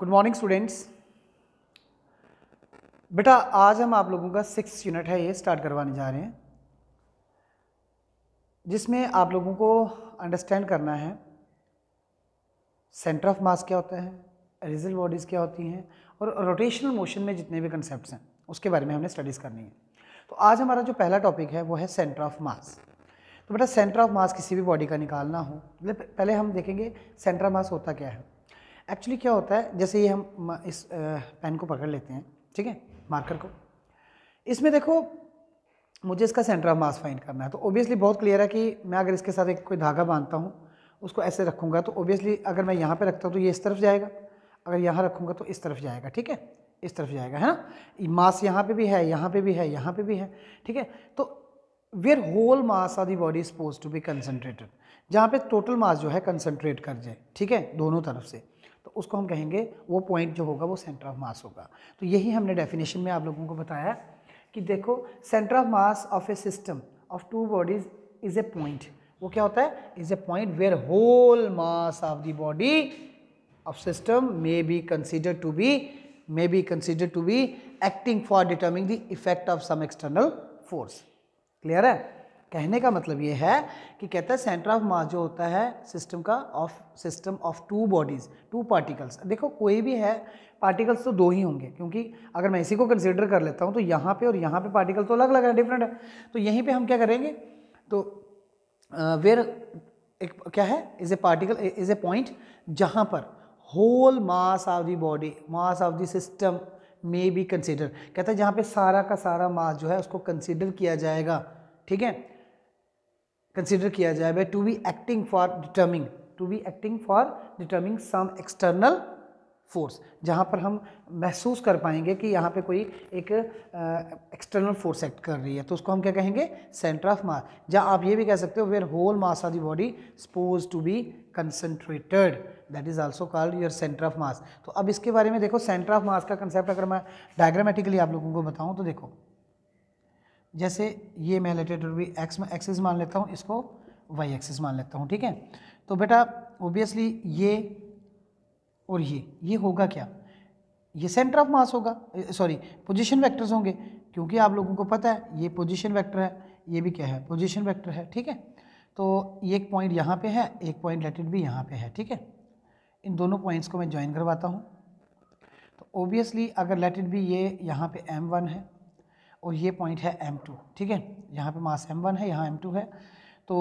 good morning students बेटा आज हम आप लोगों का सिक्स यूनिट है ये स्टार्ट करवाने जा रहे हैं जिसमें आप लोगों को अंडरस्टैंड करना है सेंटर ऑफ मास क्या होता है रिजल बॉडीज़ क्या होती हैं और रोटेशनल मोशन में जितने भी कंसेप्ट हैं उसके बारे में हमने स्टडीज़ करनी है तो आज हमारा जो पहला टॉपिक है वो है सेंटर ऑफ मास तो बेटा सेंटर ऑफ मास किसी भी बॉडी का निकालना हो मतलब पहले हम देखेंगे सेंटर ऑफ मास होता क्या है एक्चुअली क्या होता है जैसे ये हम इस पेन को पकड़ लेते हैं ठीक है मार्कर को इसमें देखो मुझे इसका सेंटर ऑफ मास फाइंड करना है तो ओबियसली बहुत क्लियर है कि मैं अगर इसके साथ एक कोई धागा बांधता हूँ उसको ऐसे रखूँगा तो ओबियसली अगर मैं यहाँ पे रखता हूँ तो ये इस तरफ जाएगा अगर यहाँ रखूँगा तो इस तरफ जाएगा ठीक है इस तरफ जाएगा है ना मास यहाँ पे भी है यहाँ पे भी है यहाँ पे भी है ठीक है तो where whole mass of the body is suppose to be concentrated जहाँ पे टोटल मास जो है कंसनट्रेट कर जाए ठीक है दोनों तरफ से तो उसको हम कहेंगे वो पॉइंट जो होगा वो सेंटर ऑफ मास होगा तो यही हमने डेफिनेशन में आप लोगों को बताया कि देखो centre of mass of a system of two bodies is a point वो क्या होता है is a point where whole mass of the body of system may be consider to be may be consider to be acting for determining the effect of some external force clear है कहने का मतलब ये है कि कहता है centre of मास जो होता है सिस्टम का of system of two bodies two particles देखो कोई भी है पार्टिकल्स तो दो ही होंगे क्योंकि अगर मैं इसी को कंसिडर कर लेता हूँ तो यहाँ पे और यहाँ पे पार्टिकल तो अलग अलग है डिफरेंट है तो यहीं पे हम क्या करेंगे तो वेयर एक क्या है is a particle is a point जहाँ पर whole mass of the body mass of the system may be consider कहता है जहाँ पे सारा का सारा मास जो है उसको कंसिडर किया जाएगा ठीक है कंसिडर किया जाए to be acting for determining to be acting for determining some external force जहाँ पर हम महसूस कर पाएंगे कि यहाँ पे कोई एक एक्सटर्नल फोर्स एक्ट कर रही है तो उसको हम क्या कहेंगे सेंटर ऑफ मास जहाँ आप ये भी कह सकते हो where whole mass of the body suppose to be concentrated that is also called your centre of mass तो अब इसके बारे में देखो सेंटर ऑफ मास का कंसेप्ट अगर मैं डायग्रामेटिकली आप लोगों को बताऊँ तो देखो जैसे ये मैं लेटेटर तो भी एक्स में एक्सेस मान लेता हूँ इसको वाई एक्सेस मान लेता हूँ ठीक है तो बेटा ओबियसली ये और ये ये होगा क्या ये सेंटर ऑफ मास होगा सॉरी पोजिशन वैक्टर्स होंगे क्योंकि आप लोगों को पता है ये पोजिशन वैक्टर है ये भी क्या है पोजिशन वैक्टर है ठीक है तो एक पॉइंट यहाँ पे है एक पॉइंट लेटेड भी यहाँ पे है ठीक है इन दोनों पॉइंट्स को मैं ज्वाइन करवाता हूँ तो ओबियसली अगर लेटेड भी ये यहाँ पे एम वन है और ये पॉइंट है एम टू ठीक है यहाँ पे मास एम वन है यहाँ एम टू है तो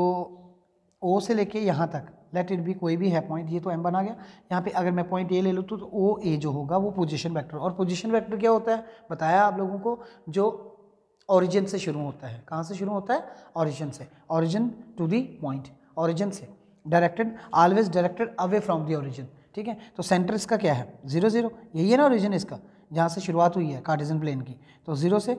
ओ से लेके यहाँ तक लेट इट भी कोई भी है पॉइंट ये तो एम बना गया यहाँ पे अगर मैं पॉइंट ए ले लूँ तो ओ तो ए जो होगा वो पोजिशन वैक्टर और पोजिशन वैक्टर क्या होता है बताया आप लोगों को जो ऑरिजिन से शुरू होता है कहाँ से शुरू होता है ऑरिजिन से origin to the point origin से directed always directed away from the origin ठीक है तो सेंटर इसका क्या है जीरो जीरो यही है ना ऑरिजिन इसका जहाँ से शुरुआत हुई है कार्टिजन प्लेन की तो जीरो से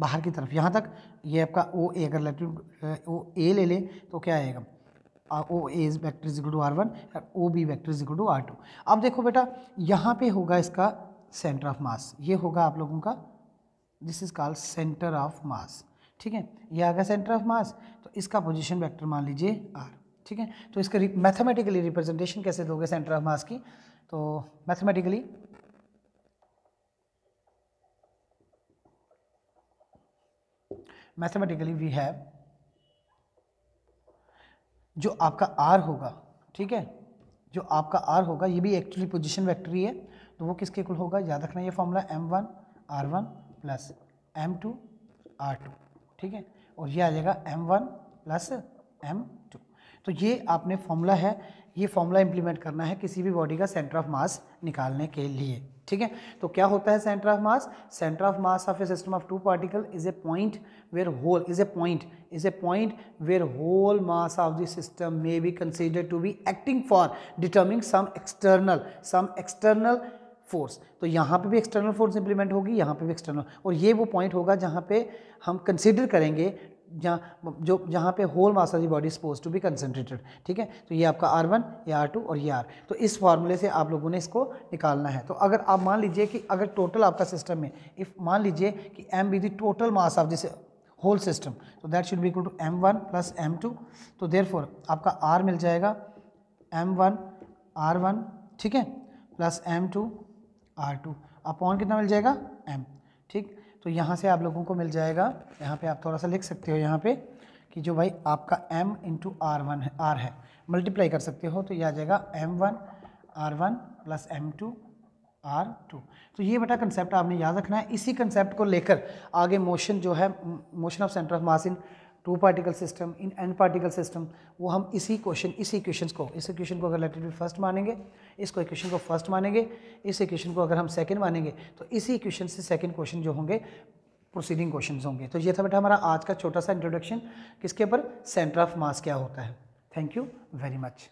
बाहर की तरफ यहाँ तक ये आपका ओ ए अगर लेटिट्यूड ओ ए ले लें तो क्या आएगा O A is vector equal to R one O B vector equal to are two अब देखो बेटा यहाँ पे होगा इसका सेंटर ऑफ मास ये होगा आप लोगों का this is called centre of mass ठीक है ये आ गया सेंटर ऑफ मास तो इसका पोजिशन वैक्टर मान लीजिए आर ठीक है तो इसका मैथमेटिकली रिप्रेजेंटेशन कैसे दोगे सेंटर ऑफ मास की तो मैथमेटिकली मैथमेटिकली वी हैव जो आपका आर होगा ठीक है जो आपका आर होगा ये भी एक्चुअली पोजिशन वैक्ट्री है तो वो किसके कुल होगा याद रखना ये formula m one r one plus m two are two ठीक है और ये आ जाएगा m one plus m two तो ये आपने फॉर्मूला है ये फॉर्मूला इम्प्लीमेंट करना है किसी भी बॉडी का सेंटर ऑफ मास निकालने के लिए ठीक है तो क्या होता है centre of mass centre of mass of a system of two particle is a point where whole is a point is a point where whole mass of the system may be consider to be acting for determining some external some external force तो यहाँ पे भी external force implement होगी यहाँ पे भी external और ये वो पॉइंट होगा जहाँ पे हम कंसिडर करेंगे जहाँ जो जहाँ पे whole mass of the body suppose to be concentrated ठीक है तो ये आपका आर वन ये आर टू और ये आर तो इस फार्मूले से आप लोगों ने इसको निकालना है तो अगर आप मान लीजिए कि अगर टोटल आपका सिस्टम है इफ़ मान लीजिए कि m be the total mass of this whole system तो that should be equal to m one plus m two तो देर फोर आपका आर मिल जाएगा एम वन आर वन ठीक है plus m two are two upon कितना मिल जाएगा M ठीक तो यहाँ से आप लोगों को मिल जाएगा यहाँ पे आप थोड़ा सा लिख सकते हो यहाँ पे कि जो भाई आपका m इंटू आर वन है आर है मल्टीप्लाई कर सकते हो तो ये आ जाएगा m one r one plus m two are two तो ये बेटा कंसेप्ट आपने याद रखना है इसी कंसेप्ट को लेकर आगे मोशन जो है motion of centre of mass in two particle system in n particle system वो हम इसी क्वेश्चन इसी इक्वेशन को इस इक्वेशन को अगर भी फर्स्ट मानेंगे इसको इक्वेशन को फर्स्ट मानेंगे इस इक्वेशन को अगर हम सेकंड मानेंगे तो इसी इक्वेशन से सेकेंड क्वेश्चन जो होंगे प्रोसीडिंग क्वेश्चन होंगे तो ये था बेटा हमारा आज का छोटा सा इंट्रोडक्शन किसके ऊपर सेंटर ऑफ मास क्या होता है थैंक यू वेरी मच